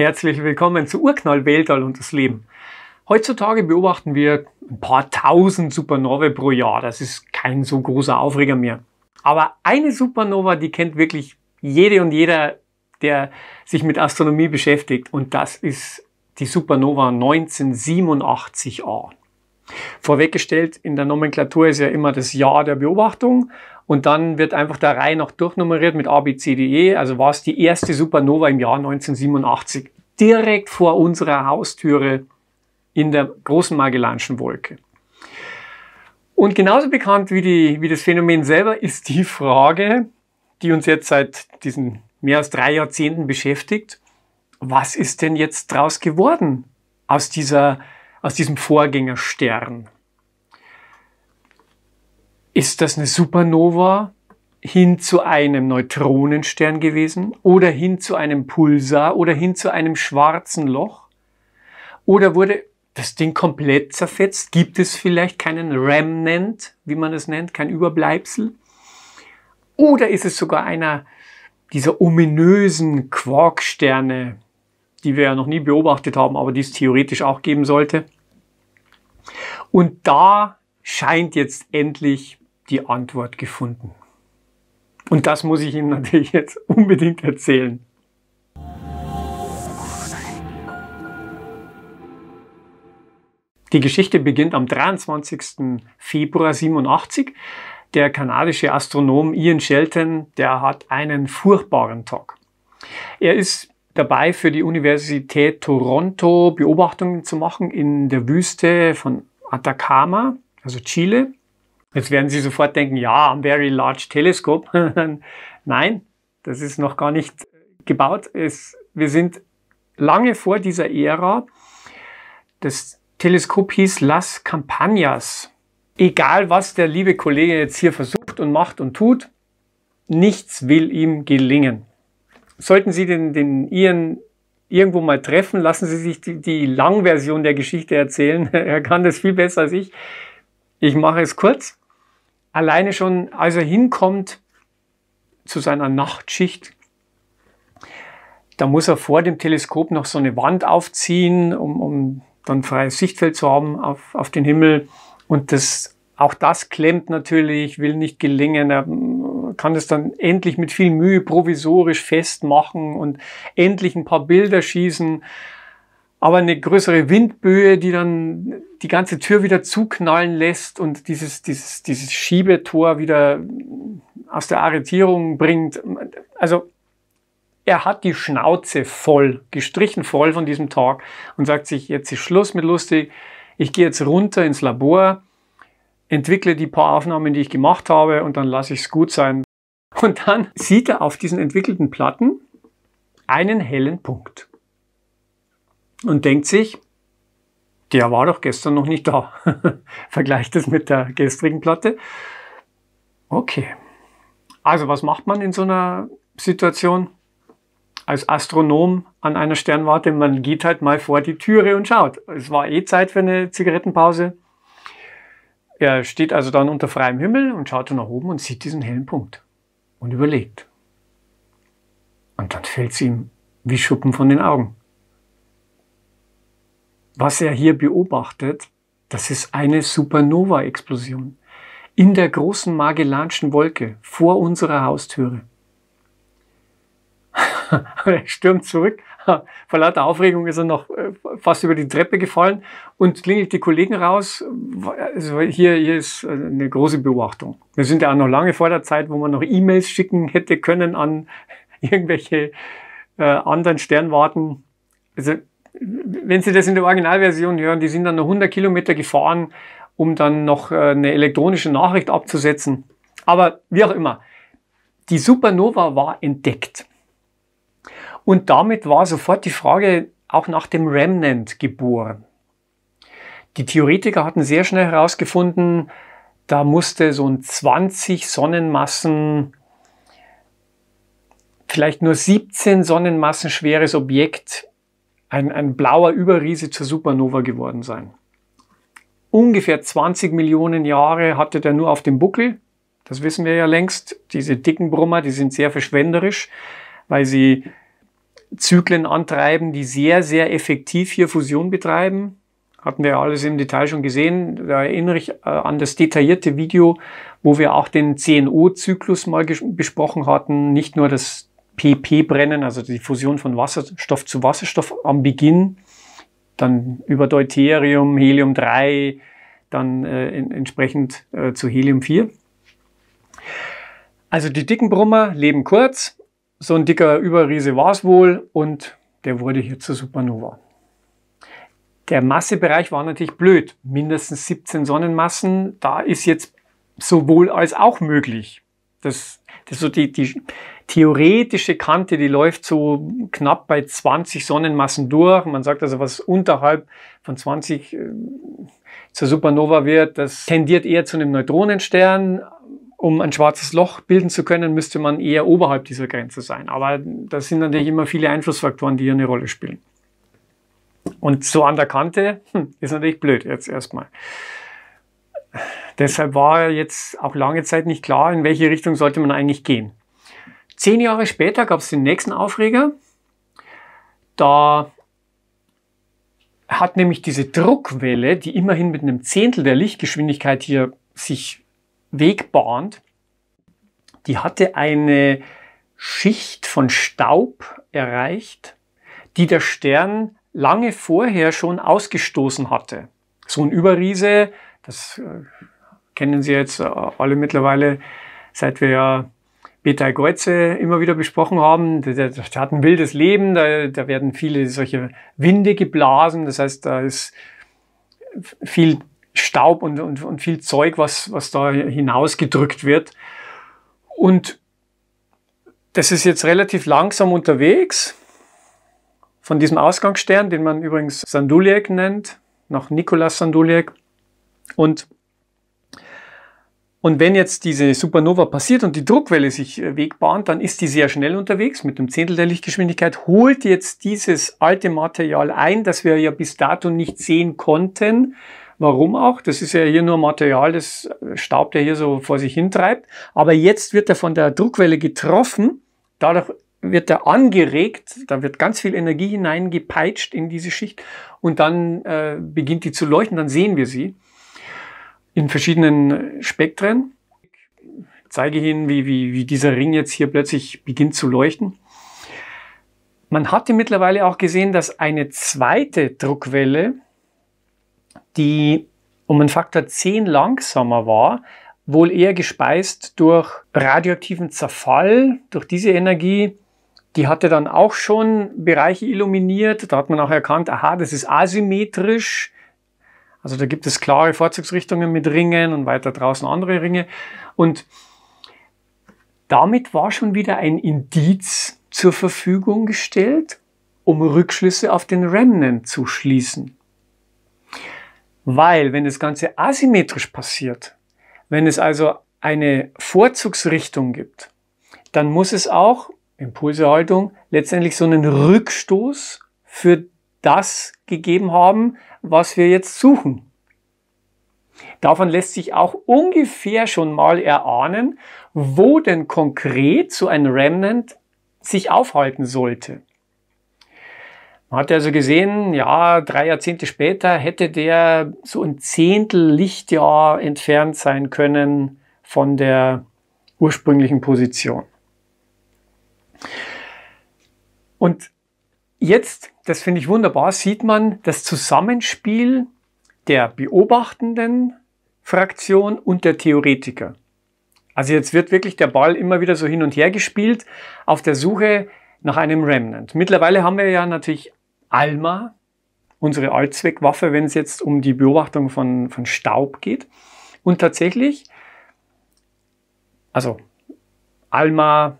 Herzlich willkommen zu Urknall Weltall und das Leben. Heutzutage beobachten wir ein paar tausend Supernovae pro Jahr. Das ist kein so großer Aufreger mehr. Aber eine Supernova, die kennt wirklich jede und jeder, der sich mit Astronomie beschäftigt. Und das ist die Supernova 1987a. Vorweggestellt, in der Nomenklatur ist ja immer das Jahr der Beobachtung und dann wird einfach der Reihe nach durchnummeriert mit A, B, C, D, E. Also war es die erste Supernova im Jahr 1987. Direkt vor unserer Haustüre in der großen Magellanschen Wolke. Und genauso bekannt wie, die, wie das Phänomen selber ist die Frage, die uns jetzt seit diesen mehr als drei Jahrzehnten beschäftigt. Was ist denn jetzt draus geworden aus, dieser, aus diesem Vorgängerstern? Ist das eine Supernova hin zu einem Neutronenstern gewesen oder hin zu einem Pulsar oder hin zu einem schwarzen Loch? Oder wurde das Ding komplett zerfetzt? Gibt es vielleicht keinen Remnant, wie man es nennt, kein Überbleibsel? Oder ist es sogar einer dieser ominösen Quarksterne, die wir ja noch nie beobachtet haben, aber die es theoretisch auch geben sollte? Und da scheint jetzt endlich die Antwort gefunden. Und das muss ich Ihnen natürlich jetzt unbedingt erzählen. Die Geschichte beginnt am 23. Februar 87. Der kanadische Astronom Ian Shelton, der hat einen furchtbaren Tag. Er ist dabei, für die Universität Toronto Beobachtungen zu machen in der Wüste von Atacama, also Chile. Jetzt werden Sie sofort denken, ja, am Very Large Telescope. Nein, das ist noch gar nicht gebaut. Es, wir sind lange vor dieser Ära. Das Teleskop hieß Las Campanas. Egal, was der liebe Kollege jetzt hier versucht und macht und tut, nichts will ihm gelingen. Sollten Sie den, den Ihren irgendwo mal treffen, lassen Sie sich die, die Langversion der Geschichte erzählen. er kann das viel besser als ich. Ich mache es kurz alleine schon, als er hinkommt zu seiner Nachtschicht, da muss er vor dem Teleskop noch so eine Wand aufziehen, um, um dann freies Sichtfeld zu haben auf, auf den Himmel. Und das, auch das klemmt natürlich, will nicht gelingen. Er äh, kann es dann endlich mit viel Mühe provisorisch festmachen und endlich ein paar Bilder schießen aber eine größere Windböe, die dann die ganze Tür wieder zuknallen lässt und dieses, dieses, dieses Schiebetor wieder aus der Arretierung bringt. Also er hat die Schnauze voll, gestrichen voll von diesem Tag und sagt sich, jetzt ist Schluss mit lustig, ich gehe jetzt runter ins Labor, entwickle die paar Aufnahmen, die ich gemacht habe und dann lasse ich es gut sein. Und dann sieht er auf diesen entwickelten Platten einen hellen Punkt und denkt sich, der war doch gestern noch nicht da. Vergleicht es mit der gestrigen Platte. Okay. Also was macht man in so einer Situation? Als Astronom an einer Sternwarte, man geht halt mal vor die Türe und schaut. Es war eh Zeit für eine Zigarettenpause. Er steht also dann unter freiem Himmel und schaut nach oben und sieht diesen hellen Punkt und überlegt. Und dann fällt es ihm wie Schuppen von den Augen was er hier beobachtet, das ist eine Supernova-Explosion in der großen Magellanschen Wolke vor unserer Haustüre. er stürmt zurück. Vor lauter Aufregung ist er noch äh, fast über die Treppe gefallen und klingelt die Kollegen raus. Also hier, hier ist äh, eine große Beobachtung. Wir sind ja auch noch lange vor der Zeit, wo man noch E-Mails schicken hätte können an irgendwelche äh, anderen Sternwarten. Also wenn Sie das in der Originalversion hören, die sind dann noch 100 Kilometer gefahren, um dann noch äh, eine elektronische Nachricht abzusetzen. Aber wie auch immer, die Supernova war entdeckt. Und damit war sofort die Frage auch nach dem Remnant geboren. Die Theoretiker hatten sehr schnell herausgefunden, da musste so ein 20 Sonnenmassen, vielleicht nur 17 Sonnenmassen schweres Objekt ein, ein blauer Überriese zur Supernova geworden sein. Ungefähr 20 Millionen Jahre hatte der nur auf dem Buckel. Das wissen wir ja längst. Diese dicken Brummer, die sind sehr verschwenderisch, weil sie Zyklen antreiben, die sehr, sehr effektiv hier Fusion betreiben. Hatten wir alles im Detail schon gesehen. Da erinnere ich äh, an das detaillierte Video, wo wir auch den CNO-Zyklus mal besprochen hatten. Nicht nur das PP-Brennen, also die Fusion von Wasserstoff zu Wasserstoff am Beginn, dann über Deuterium, Helium-3, dann äh, in, entsprechend äh, zu Helium-4. Also die dicken Brummer leben kurz, so ein dicker Überriese war es wohl und der wurde hier zur Supernova. Der Massebereich war natürlich blöd, mindestens 17 Sonnenmassen, da ist jetzt sowohl als auch möglich. Das so die, die theoretische Kante, die läuft so knapp bei 20 Sonnenmassen durch. Man sagt also, was unterhalb von 20 äh, zur Supernova wird, das tendiert eher zu einem Neutronenstern. Um ein schwarzes Loch bilden zu können, müsste man eher oberhalb dieser Grenze sein. Aber das sind natürlich immer viele Einflussfaktoren, die hier eine Rolle spielen. Und so an der Kante hm, ist natürlich blöd jetzt erstmal. Deshalb war jetzt auch lange Zeit nicht klar, in welche Richtung sollte man eigentlich gehen. Zehn Jahre später gab es den nächsten Aufreger. Da hat nämlich diese Druckwelle, die immerhin mit einem Zehntel der Lichtgeschwindigkeit hier sich wegbahnt, die hatte eine Schicht von Staub erreicht, die der Stern lange vorher schon ausgestoßen hatte. So ein Überriese das äh, kennen Sie jetzt äh, alle mittlerweile, seit wir ja Peter Goetze immer wieder besprochen haben. Der, der, der hat ein wildes Leben, da, da, werden viele solche Winde geblasen. Das heißt, da ist viel Staub und, und, und viel Zeug, was, was da hinausgedrückt wird. Und das ist jetzt relativ langsam unterwegs. Von diesem Ausgangsstern, den man übrigens Sanduliek nennt, nach Nikolaus Sanduliek. Und, und wenn jetzt diese Supernova passiert und die Druckwelle sich äh, wegbahnt, dann ist die sehr schnell unterwegs mit einem Zehntel der Lichtgeschwindigkeit, holt jetzt dieses alte Material ein, das wir ja bis dato nicht sehen konnten. Warum auch? Das ist ja hier nur Material, das äh, Staub, der hier so vor sich hintreibt. Aber jetzt wird er von der Druckwelle getroffen. Dadurch wird er angeregt, da wird ganz viel Energie hineingepeitscht in diese Schicht und dann äh, beginnt die zu leuchten, dann sehen wir sie in verschiedenen Spektren. Ich zeige Ihnen, wie, wie, wie dieser Ring jetzt hier plötzlich beginnt zu leuchten. Man hatte mittlerweile auch gesehen, dass eine zweite Druckwelle, die um einen Faktor 10 langsamer war, wohl eher gespeist durch radioaktiven Zerfall, durch diese Energie. Die hatte dann auch schon Bereiche illuminiert. Da hat man auch erkannt, aha, das ist asymmetrisch. Also da gibt es klare Vorzugsrichtungen mit Ringen und weiter draußen andere Ringe. Und damit war schon wieder ein Indiz zur Verfügung gestellt, um Rückschlüsse auf den Remnant zu schließen. Weil, wenn das Ganze asymmetrisch passiert, wenn es also eine Vorzugsrichtung gibt, dann muss es auch, Impulsehaltung, letztendlich so einen Rückstoß für das gegeben haben, was wir jetzt suchen. Davon lässt sich auch ungefähr schon mal erahnen, wo denn konkret so ein Remnant sich aufhalten sollte. Man hat also gesehen, ja, drei Jahrzehnte später hätte der so ein Zehntel Lichtjahr entfernt sein können von der ursprünglichen Position. Und Jetzt, das finde ich wunderbar, sieht man das Zusammenspiel der beobachtenden Fraktion und der Theoretiker. Also jetzt wird wirklich der Ball immer wieder so hin und her gespielt auf der Suche nach einem Remnant. Mittlerweile haben wir ja natürlich ALMA, unsere Allzweckwaffe, wenn es jetzt um die Beobachtung von, von Staub geht. Und tatsächlich, also ALMA,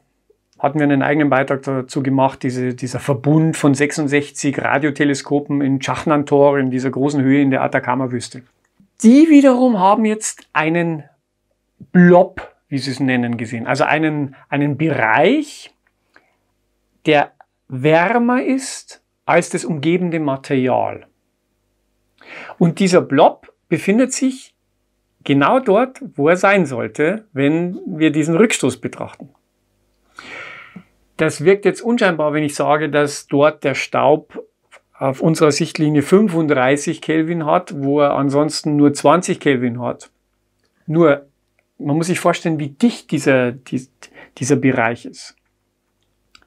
hatten wir einen eigenen Beitrag dazu gemacht, diese, dieser Verbund von 66 Radioteleskopen in Chachnantor, in dieser großen Höhe in der Atacama-Wüste. Die wiederum haben jetzt einen Blob, wie sie es nennen, gesehen. Also einen, einen Bereich, der wärmer ist als das umgebende Material. Und dieser Blob befindet sich genau dort, wo er sein sollte, wenn wir diesen Rückstoß betrachten. Das wirkt jetzt unscheinbar, wenn ich sage, dass dort der Staub auf unserer Sichtlinie 35 Kelvin hat, wo er ansonsten nur 20 Kelvin hat. Nur, man muss sich vorstellen, wie dicht dieser, dieser Bereich ist.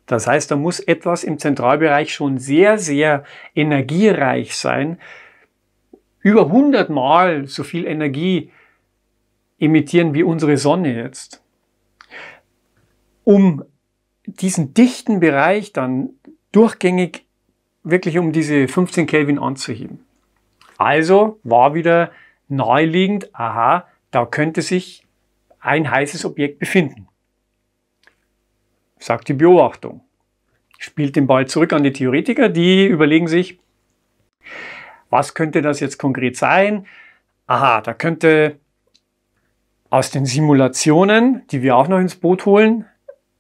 Das heißt, da muss etwas im Zentralbereich schon sehr, sehr energiereich sein, über 100 Mal so viel Energie emittieren wie unsere Sonne jetzt, um diesen dichten Bereich dann durchgängig wirklich um diese 15 Kelvin anzuheben. Also war wieder naheliegend, aha, da könnte sich ein heißes Objekt befinden. Sagt die Beobachtung. Spielt den Ball zurück an die Theoretiker, die überlegen sich, was könnte das jetzt konkret sein? Aha, da könnte aus den Simulationen, die wir auch noch ins Boot holen,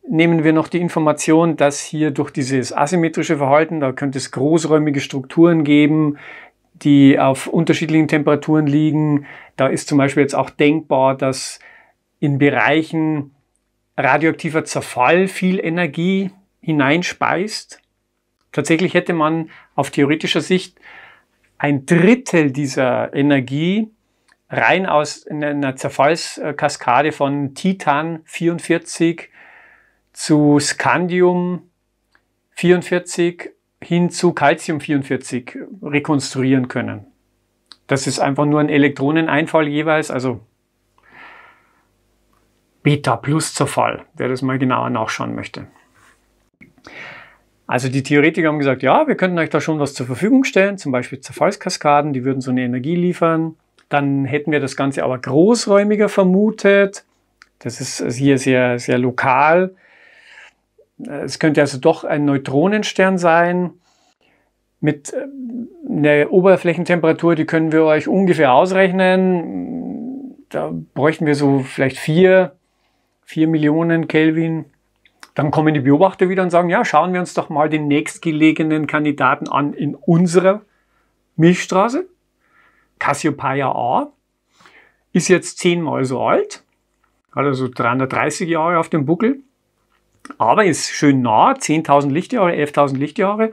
nehmen wir noch die Information, dass hier durch dieses asymmetrische Verhalten, da könnte es großräumige Strukturen geben, die auf unterschiedlichen Temperaturen liegen. Da ist zum Beispiel jetzt auch denkbar, dass in Bereichen radioaktiver Zerfall viel Energie hineinspeist. Tatsächlich hätte man auf theoretischer Sicht ein Drittel dieser Energie rein aus einer Zerfallskaskade von Titan 44 zu Scandium 44 hin zu Calcium 44 rekonstruieren können. Das ist einfach nur ein Elektroneneinfall jeweils, also Beta-Plus-Zerfall, wer das mal genauer nachschauen möchte. Also die Theoretiker haben gesagt, ja, wir könnten euch da schon was zur Verfügung stellen, zum Beispiel Zerfallskaskaden, die würden so eine Energie liefern. Dann hätten wir das Ganze aber großräumiger vermutet. Das ist hier sehr, sehr lokal. Es könnte also doch ein Neutronenstern sein mit äh, einer Oberflächentemperatur, die können wir euch ungefähr ausrechnen. Da bräuchten wir so vielleicht vier, vier Millionen Kelvin. Dann kommen die Beobachter wieder und sagen, ja, schauen wir uns doch mal den nächstgelegenen Kandidaten an in unserer Milchstraße. Cassiopeia A ist jetzt zehnmal so alt, hat also 330 Jahre auf dem Buckel aber ist schön nah, 10.000 Lichtjahre, 11.000 Lichtjahre.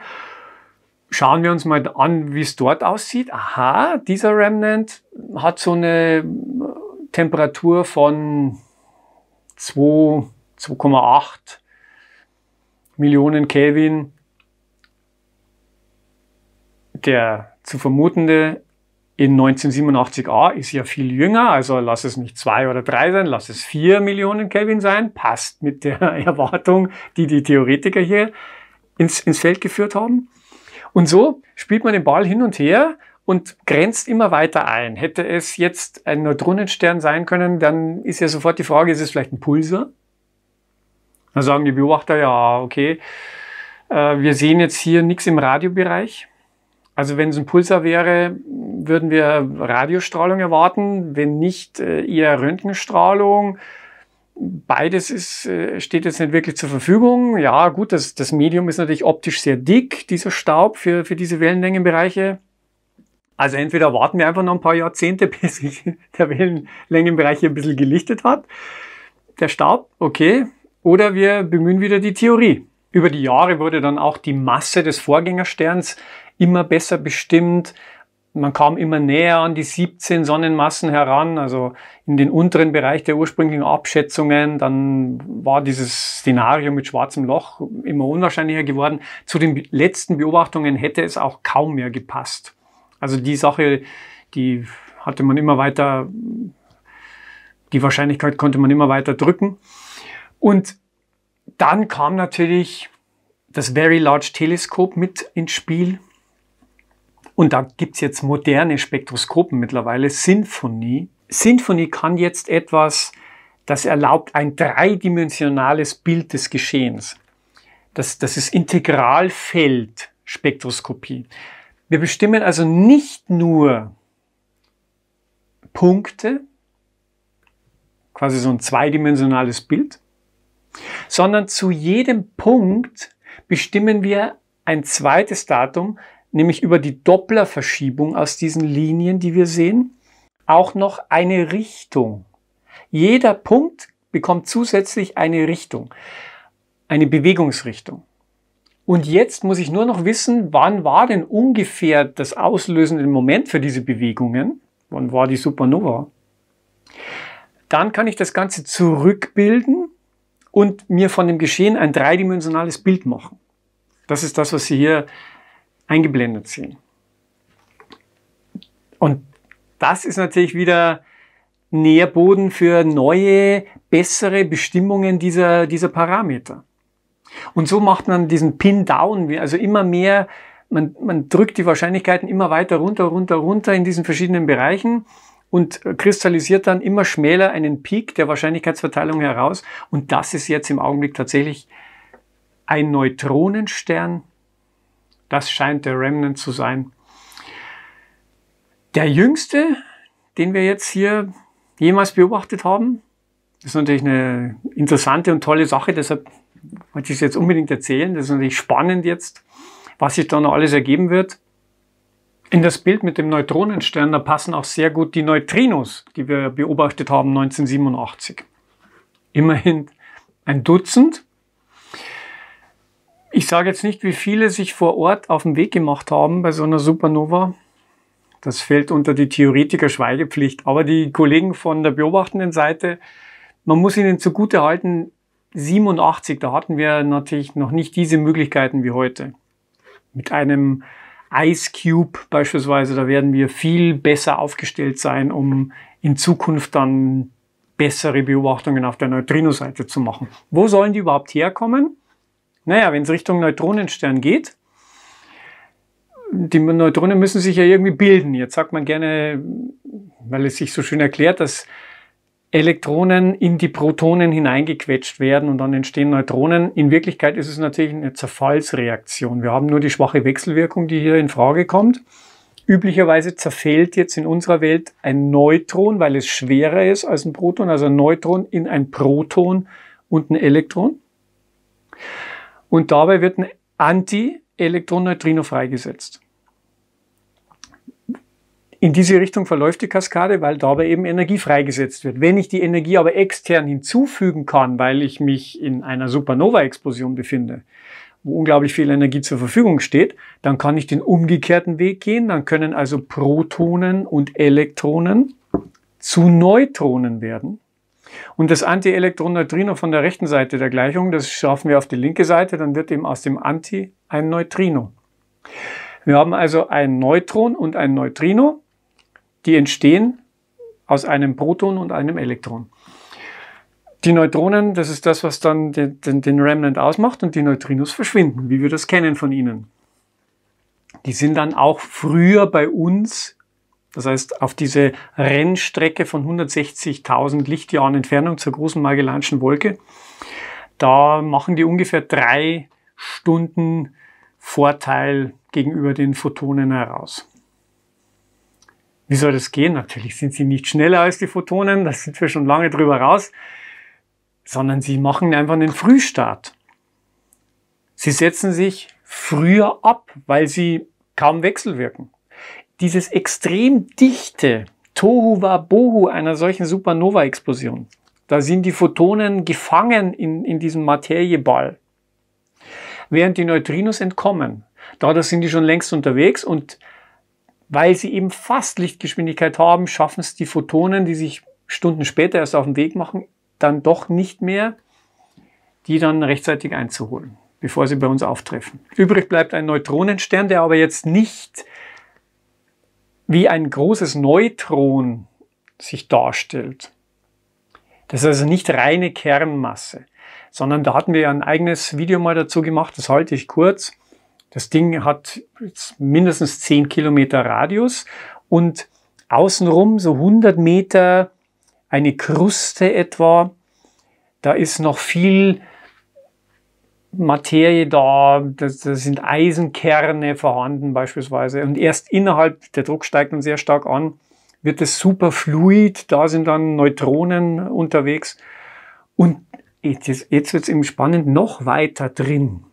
Schauen wir uns mal an, wie es dort aussieht. Aha, dieser Remnant hat so eine Temperatur von 2,8 Millionen Kelvin. Der zu vermutende in 1987a ist ja viel jünger, also lass es nicht zwei oder drei sein, lass es vier Millionen Kelvin sein, passt mit der Erwartung, die die Theoretiker hier ins, ins Feld geführt haben. Und so spielt man den Ball hin und her und grenzt immer weiter ein. Hätte es jetzt ein Neutronenstern sein können, dann ist ja sofort die Frage, ist es vielleicht ein Pulsar? Dann sagen die Beobachter, ja, okay, äh, wir sehen jetzt hier nichts im Radiobereich. Also wenn es ein Pulsar wäre, würden wir Radiostrahlung erwarten, wenn nicht äh, eher Röntgenstrahlung. Beides ist, äh, steht jetzt nicht wirklich zur Verfügung. Ja, gut, das, das Medium ist natürlich optisch sehr dick, dieser Staub für, für diese Wellenlängenbereiche. Also entweder warten wir einfach noch ein paar Jahrzehnte, bis sich der Wellenlängenbereich hier ein bisschen gelichtet hat. Der Staub, okay. Oder wir bemühen wieder die Theorie. Über die Jahre wurde dann auch die Masse des Vorgängersterns immer besser bestimmt. Man kam immer näher an die 17 Sonnenmassen heran, also in den unteren Bereich der ursprünglichen Abschätzungen. Dann war dieses Szenario mit schwarzem Loch immer unwahrscheinlicher geworden. Zu den letzten Beobachtungen hätte es auch kaum mehr gepasst. Also die Sache, die hatte man immer weiter, die Wahrscheinlichkeit konnte man immer weiter drücken. Und dann kam natürlich das Very Large Teleskop mit ins Spiel. Und da gibt es jetzt moderne Spektroskopen mittlerweile, Sinfonie. Sinfonie kann jetzt etwas, das erlaubt ein dreidimensionales Bild des Geschehens. Das, das ist Integralfeldspektroskopie. Wir bestimmen also nicht nur Punkte, quasi so ein zweidimensionales Bild, sondern zu jedem Punkt bestimmen wir ein zweites Datum, nämlich über die Dopplerverschiebung aus diesen Linien, die wir sehen, auch noch eine Richtung. Jeder Punkt bekommt zusätzlich eine Richtung, eine Bewegungsrichtung. Und jetzt muss ich nur noch wissen, wann war denn ungefähr das auslösende Moment für diese Bewegungen? Wann war die Supernova? Dann kann ich das Ganze zurückbilden und mir von dem Geschehen ein dreidimensionales Bild machen. Das ist das, was Sie hier eingeblendet sehen. Und das ist natürlich wieder Nährboden für neue, bessere Bestimmungen dieser, dieser Parameter. Und so macht man diesen Pin-Down, also immer mehr, man, man drückt die Wahrscheinlichkeiten immer weiter runter, runter, runter in diesen verschiedenen Bereichen und kristallisiert dann immer schmäler einen Peak der Wahrscheinlichkeitsverteilung heraus. Und das ist jetzt im Augenblick tatsächlich ein Neutronenstern. Das scheint der Remnant zu sein. Der jüngste, den wir jetzt hier jemals beobachtet haben, ist natürlich eine interessante und tolle Sache, deshalb wollte ich es jetzt unbedingt erzählen. Das ist natürlich spannend jetzt, was sich da noch alles ergeben wird. In das Bild mit dem Neutronenstern, da passen auch sehr gut die Neutrinos, die wir beobachtet haben 1987. Immerhin ein Dutzend. Ich sage jetzt nicht, wie viele sich vor Ort auf den Weg gemacht haben bei so einer Supernova. Das fällt unter die Theoretiker-Schweigepflicht. Aber die Kollegen von der beobachtenden Seite, man muss ihnen zugute halten, 87, da hatten wir natürlich noch nicht diese Möglichkeiten wie heute. Mit einem Ice Cube beispielsweise, da werden wir viel besser aufgestellt sein, um in Zukunft dann bessere Beobachtungen auf der Neutrino-Seite zu machen. Wo sollen die überhaupt herkommen? Naja, wenn es Richtung Neutronenstern geht, die Neutronen müssen sich ja irgendwie bilden. Jetzt sagt man gerne, weil es sich so schön erklärt, dass Elektronen in die Protonen hineingequetscht werden und dann entstehen Neutronen. In Wirklichkeit ist es natürlich eine Zerfallsreaktion. Wir haben nur die schwache Wechselwirkung, die hier in Frage kommt. Üblicherweise zerfällt jetzt in unserer Welt ein Neutron, weil es schwerer ist als ein Proton, also ein Neutron in ein Proton und ein Elektron. Und dabei wird ein Anti-Elektron-Neutrino freigesetzt. In diese Richtung verläuft die Kaskade, weil dabei eben Energie freigesetzt wird. Wenn ich die Energie aber extern hinzufügen kann, weil ich mich in einer Supernova-Explosion befinde, wo unglaublich viel Energie zur Verfügung steht, dann kann ich den umgekehrten Weg gehen. Dann können also Protonen und Elektronen zu Neutronen werden. Und das Antielektron-Neutrino von der rechten Seite der Gleichung, das schaffen wir auf die linke Seite, dann wird eben aus dem Anti ein Neutrino. Wir haben also ein Neutron und ein Neutrino die entstehen aus einem Proton und einem Elektron. Die Neutronen, das ist das, was dann den, den, den Remnant ausmacht und die Neutrinos verschwinden, wie wir das kennen von ihnen. Die sind dann auch früher bei uns das heißt, auf diese Rennstrecke von 160.000 Lichtjahren Entfernung zur großen Magellanschen Wolke, da machen die ungefähr drei Stunden Vorteil gegenüber den Photonen heraus. Wie soll das gehen? Natürlich sind sie nicht schneller als die Photonen, da sind wir schon lange drüber raus, sondern sie machen einfach einen Frühstart. Sie setzen sich früher ab, weil sie kaum wechselwirken. Dieses extrem dichte Tohu wa Bohu einer solchen Supernova-Explosion, da sind die Photonen gefangen in, in diesem Materieball. Während die Neutrinos entkommen, da sind die schon längst unterwegs und weil sie eben fast Lichtgeschwindigkeit haben, schaffen es die Photonen, die sich Stunden später erst auf den Weg machen, dann doch nicht mehr, die dann rechtzeitig einzuholen, bevor sie bei uns auftreffen. Übrig bleibt ein Neutronenstern, der aber jetzt nicht wie ein großes Neutron sich darstellt. Das ist also nicht reine Kernmasse, sondern da hatten wir ja ein eigenes Video mal dazu gemacht, das halte ich kurz. Das Ding hat mindestens 10 Kilometer Radius und außenrum so 100 Meter eine Kruste etwa. Da ist noch viel Materie da, da sind Eisenkerne vorhanden beispielsweise. Und erst innerhalb, der Druck steigt dann sehr stark an, wird es super fluid. da sind dann Neutronen unterwegs. Und jetzt, jetzt wird es eben spannend, noch weiter drin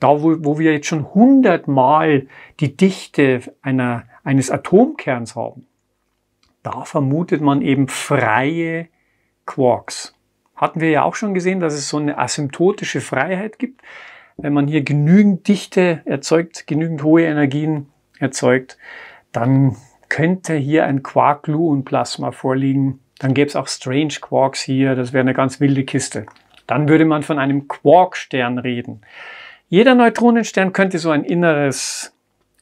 da wo, wo wir jetzt schon hundertmal die Dichte einer, eines Atomkerns haben, da vermutet man eben freie Quarks. Hatten wir ja auch schon gesehen, dass es so eine asymptotische Freiheit gibt. Wenn man hier genügend Dichte erzeugt, genügend hohe Energien erzeugt, dann könnte hier ein Quark-Gluon-Plasma vorliegen. Dann gäbe es auch Strange Quarks hier, das wäre eine ganz wilde Kiste. Dann würde man von einem Quark-Stern reden. Jeder Neutronenstern könnte so ein inneres,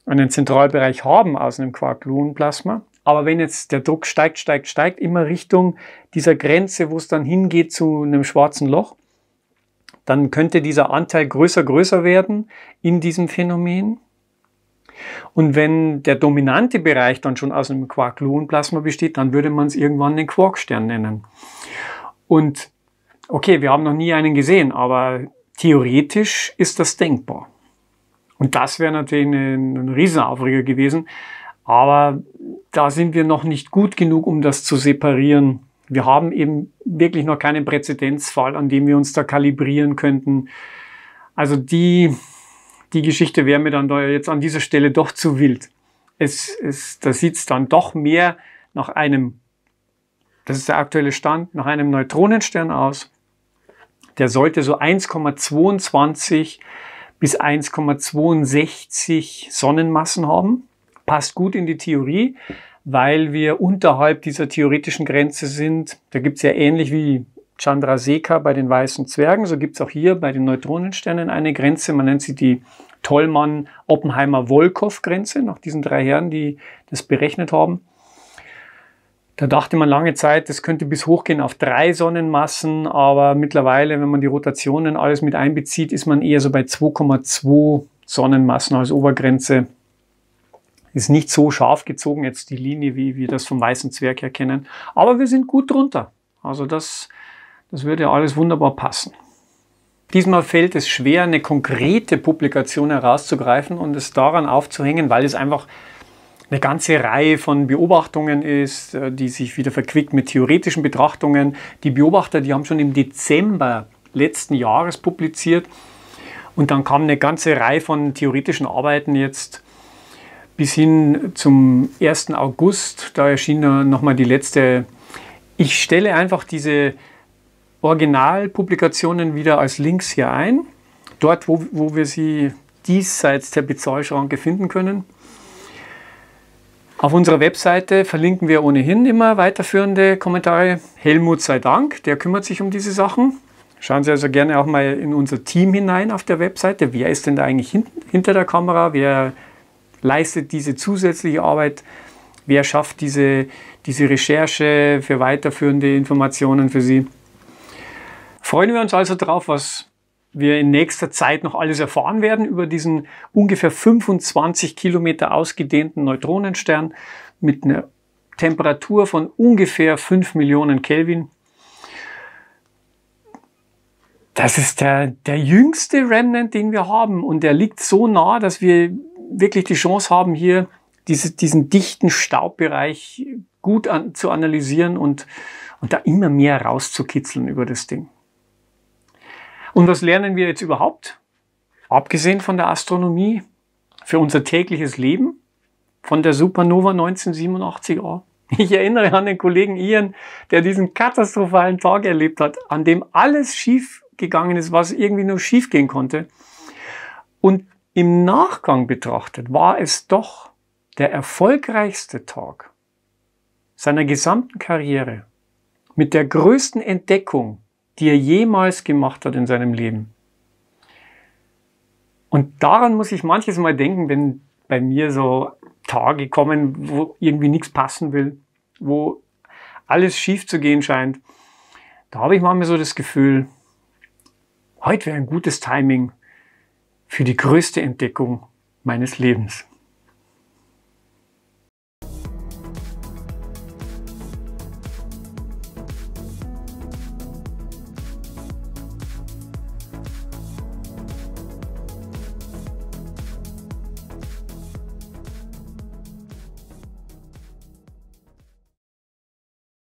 einen Zentralbereich haben aus einem Quark-Gluon-Plasma. Aber wenn jetzt der Druck steigt, steigt, steigt, immer Richtung dieser Grenze, wo es dann hingeht zu einem schwarzen Loch, dann könnte dieser Anteil größer, größer werden in diesem Phänomen. Und wenn der dominante Bereich dann schon aus einem Quark-Gluon-Plasma besteht, dann würde man es irgendwann einen Quarkstern nennen. Und okay, wir haben noch nie einen gesehen, aber Theoretisch ist das denkbar. Und das wäre natürlich ein, ein Riesenaufreger gewesen. Aber da sind wir noch nicht gut genug, um das zu separieren. Wir haben eben wirklich noch keinen Präzedenzfall, an dem wir uns da kalibrieren könnten. Also die, die Geschichte wäre mir dann da jetzt an dieser Stelle doch zu wild. Es, es, da sieht es dann doch mehr nach einem, das ist der aktuelle Stand, nach einem Neutronenstern aus, der sollte so 1,22 bis 1,62 Sonnenmassen haben. Passt gut in die Theorie, weil wir unterhalb dieser theoretischen Grenze sind. Da gibt es ja ähnlich wie Chandrasekhar bei den weißen Zwergen, so gibt es auch hier bei den Neutronensternen eine Grenze. Man nennt sie die Tollmann-Oppenheimer-Wolkow-Grenze, nach diesen drei Herren, die das berechnet haben. Da dachte man lange Zeit, das könnte bis hochgehen auf drei Sonnenmassen, aber mittlerweile, wenn man die Rotationen alles mit einbezieht, ist man eher so bei 2,2 Sonnenmassen als Obergrenze. Ist nicht so scharf gezogen jetzt die Linie, wie wir das vom weißen Zwerg erkennen, aber wir sind gut drunter. Also das, das würde ja alles wunderbar passen. Diesmal fällt es schwer, eine konkrete Publikation herauszugreifen und es daran aufzuhängen, weil es einfach eine ganze Reihe von Beobachtungen ist, äh, die sich wieder verquickt mit theoretischen Betrachtungen. Die Beobachter, die haben schon im Dezember letzten Jahres publiziert und dann kam eine ganze Reihe von theoretischen Arbeiten jetzt bis hin zum 1. August. Da erschien nochmal die letzte. Ich stelle einfach diese Originalpublikationen wieder als Links hier ein, dort wo, wo wir sie diesseits der Bezahlschranke finden können. Auf unserer Webseite verlinken wir ohnehin immer weiterführende Kommentare. Helmut sei Dank, der kümmert sich um diese Sachen. Schauen Sie also gerne auch mal in unser Team hinein auf der Webseite. Wer ist denn da eigentlich hin hinter der Kamera? Wer leistet diese zusätzliche Arbeit? Wer schafft diese, diese Recherche für weiterführende Informationen für Sie? Freuen wir uns also drauf, was wir in nächster Zeit noch alles erfahren werden über diesen ungefähr 25 Kilometer ausgedehnten Neutronenstern mit einer Temperatur von ungefähr 5 Millionen Kelvin. Das ist der, der jüngste Remnant, den wir haben. Und der liegt so nah, dass wir wirklich die Chance haben, hier diese, diesen dichten Staubbereich gut an, zu analysieren und, und da immer mehr rauszukitzeln über das Ding. Und was lernen wir jetzt überhaupt? Abgesehen von der Astronomie, für unser tägliches Leben, von der Supernova 1987a. Ich erinnere an den Kollegen Ian, der diesen katastrophalen Tag erlebt hat, an dem alles schief gegangen ist, was irgendwie nur schief gehen konnte. Und im Nachgang betrachtet war es doch der erfolgreichste Tag seiner gesamten Karriere mit der größten Entdeckung, die er jemals gemacht hat in seinem Leben. Und daran muss ich manches Mal denken, wenn bei mir so Tage kommen, wo irgendwie nichts passen will, wo alles schief zu gehen scheint. Da habe ich manchmal so das Gefühl, heute wäre ein gutes Timing für die größte Entdeckung meines Lebens.